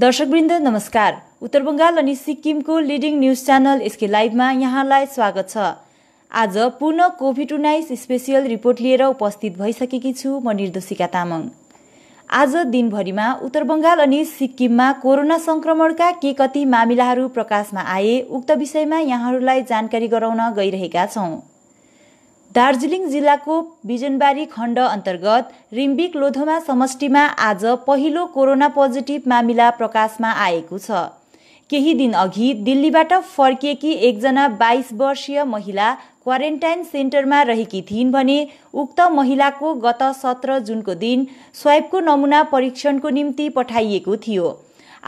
दर्शकवृन्द नमस्कार उत्तर बङ्गाल अनि सिक्किमको लिडिङ न्युज च्यानल एसके लाइभमा यहाँलाई स्वागत छ आज पुनः कोभिड उन्नाइस स्पेसियल रिपोर्ट लिएर उपस्थित भइसकेकी छु म निर्दोषिका तामाङ आज दिनभरिमा उत्तर बङ्गाल अनि सिक्किममा कोरोना सङ्क्रमणका के कति मामिलाहरू प्रकाशमा आए उक्त विषयमा यहाँहरूलाई जानकारी गराउन गइरहेका छौँ दार्जिलिङ जिल्लाको बिजनबारी खण्ड अन्तर्गत रिम्बिक लोधोमा समष्टिमा आज पहिलो कोरोना पोजिटिभ मामिला प्रकाशमा आएको छ केही दिन अघि दिल्लीबाट फर्किएकी एकजना बाइस वर्षीय महिला क्वारेन्टाइन सेन्टरमा रहेकी थिइन् भने उक्त महिलाको गत सत्र जुनको दिन स्वाइपको नमुना परीक्षणको निम्ति पठाइएको थियो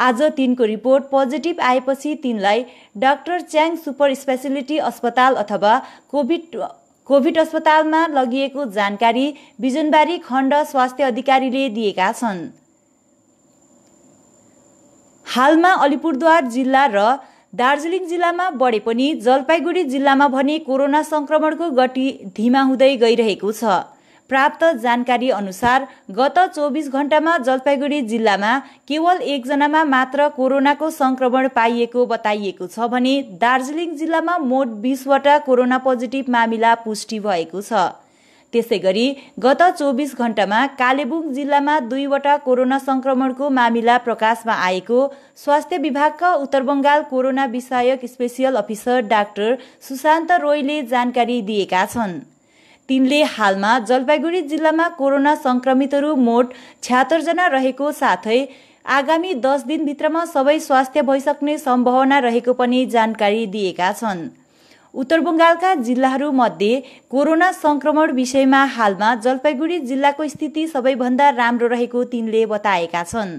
आज तिनको रिपोर्ट पोजिटिभ आएपछि तिनलाई डाक्टर च्याङ सुपर स्पेसिलिटी अस्पताल अथवा कोभिड कोभिड अस्पतालमा लगिएको जानकारी बिजनबारी खण्ड स्वास्थ्य अधिकारीले दिएका छन् हालमा अलिपुरद्वार जिल्ला र दार्जिलिङ जिल्लामा बढे पनि जलपाइगुडी जिल्लामा भने कोरोना संक्रमणको गति धिमा हुँदै गइरहेको छ प्राप्त जानकारी अनुसार गत चौबिस घण्टामा जलपाइगुडी जिल्लामा केवल एकजनामा मात्र कोरोनाको संक्रमण पाइएको बताइएको छ भने दार्जिलिङ जिल्लामा मोट बिसवटा कोरोना पोजिटिभ मामिला पुष्टि भएको छ त्यसै गरी गत चौबिस घण्टामा कालेबुङ जिल्लामा दुईवटा कोरोना संक्रमणको मामिला प्रकाशमा आएको स्वास्थ्य विभागका उत्तर बङ्गाल कोरोना विषयक स्पेसियल अफिसर डाक्टर सुशान्त रोयले जानकारी दिएका छन् तिनले हालमा जलपाइगुडी जिल्लामा कोरोना सङ्क्रमितहरू मोट जना रहेको साथै आगामी दस दिनभित्रमा सबै स्वास्थ्य भइसक्ने सम्भावना रहेको पनि जानकारी दिएका छन् उत्तर बङ्गालका जिल्लाहरूमध्ये कोरोना संक्रमण विषयमा हालमा जलपाइगुडी जिल्लाको स्थिति सबैभन्दा राम्रो रहेको तिनले बताएका छन्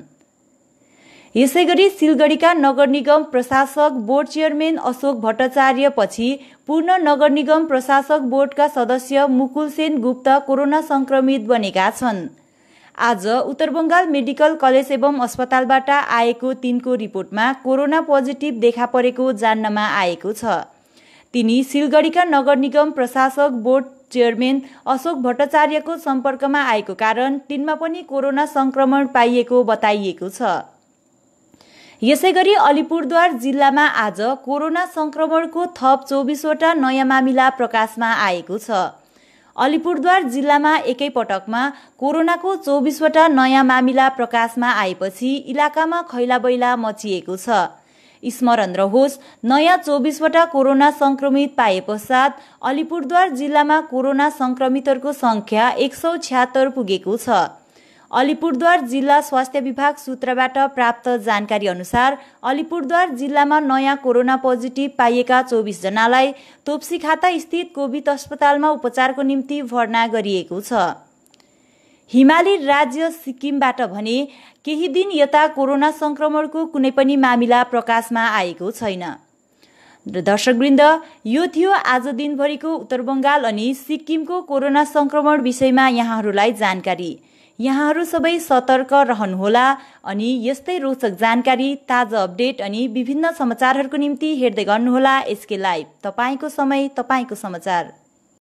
यसै गरी सिलगढीका नगर निगम प्रशासक बोर्ड चेयरमेन अशोक भट्टाचार्य पछि पूर्ण नगर निगम प्रशासक बोर्डका सदस्य मुकुल सेन गुप्त कोरोना संक्रमित बनेका छन् आज उत्तर बङ्गाल मेडिकल कलेज एवं अस्पतालबाट आएको तिनको रिपोर्टमा कोरोना पोजिटिभ देखा परेको जान्नमा आएको छ तिनी सिलगढीका नगर निगम प्रशासक बोर्ड चेयरमेन अशोक भट्टाचार्यको सम्पर्कमा आएको कारण तिनमा पनि कोरोना संक्रमण पाइएको बताइएको छ यसै गरी अलिपुरद्वार जिल्लामा आज कोरोना सङ्क्रमणको थप चौबिसवटा नयाँ मामिला प्रकाशमा आएको छ अलिपुरद्वार जिल्लामा एकैपटकमा कोरोनाको चौबिसवटा नयाँ मामिला प्रकाशमा आएपछि इलाकामा खैलाबैला मचिएको छ स्मरण रहोस् नयाँ चौबिसवटा कोरोना संक्रमित पाए पश्चात अलिपुरद्वार जिल्लामा कोरोना सङ्क्रमितहरूको सङ्ख्या एक सौ छ्यात्तर पुगेको छ अलिपुरद्वार जिल्ला स्वास्थ्य विभाग सूत्रबाट प्राप्त जानकारी अनुसार अलिपुरद्वार जिल्लामा नयाँ कोरोना पोजिटिभ पाइएका चौबिसजनालाई तोप्सीखाता स्थित कोभिड अस्पतालमा उपचारको निम्ति भर्ना गरिएको छ हिमाली राज्य सिक्किमबाट भने केही दिन यता कोरोना सङ्क्रमणको कुनै पनि मामिला प्रकाशमा आएको छैन दर्शकवृन्द यो थियो आज दिनभरिको उत्तर बङ्गाल अनि सिक्किमको कोरोना सङ्क्रमण विषयमा यहाँहरूलाई जानकारी यहाँहरू सबै सतर्क रहनुहोला अनि यस्तै रोचक जानकारी ताजा अपडेट अनि विभिन्न समाचारहरूको निम्ति हेर्दै गर्नुहोला एसके लाइभ तपाईँको समय तपाईँको समाचार